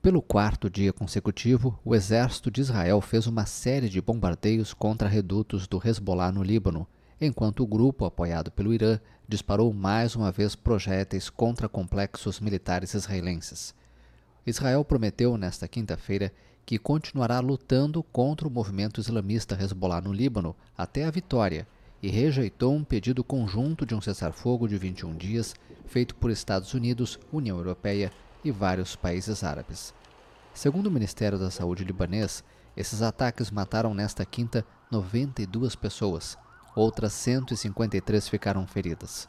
Pelo quarto dia consecutivo, o exército de Israel fez uma série de bombardeios contra redutos do Hezbollah no Líbano, enquanto o grupo, apoiado pelo Irã, disparou mais uma vez projéteis contra complexos militares israelenses. Israel prometeu nesta quinta-feira que continuará lutando contra o movimento islamista Hezbollah no Líbano até a vitória e rejeitou um pedido conjunto de um cessar-fogo de 21 dias feito por Estados Unidos, União Europeia e vários países árabes. Segundo o Ministério da Saúde libanês, esses ataques mataram nesta quinta 92 pessoas, outras 153 ficaram feridas.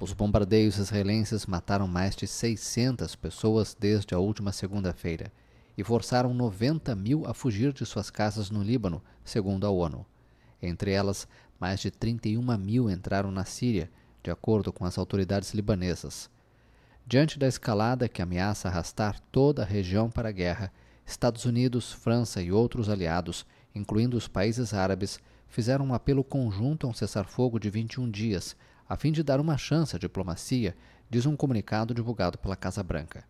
Os bombardeios israelenses mataram mais de 600 pessoas desde a última segunda-feira e forçaram 90 mil a fugir de suas casas no Líbano, segundo a ONU. Entre elas, mais de 31 mil entraram na Síria, de acordo com as autoridades libanesas. Diante da escalada que ameaça arrastar toda a região para a guerra, Estados Unidos, França e outros aliados, incluindo os países árabes, fizeram um apelo conjunto a um cessar-fogo de 21 dias, a fim de dar uma chance à diplomacia, diz um comunicado divulgado pela Casa Branca.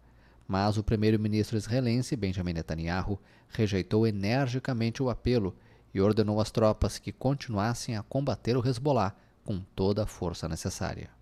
Mas o primeiro-ministro israelense Benjamin Netanyahu rejeitou energicamente o apelo e ordenou às tropas que continuassem a combater o Hezbollah com toda a força necessária.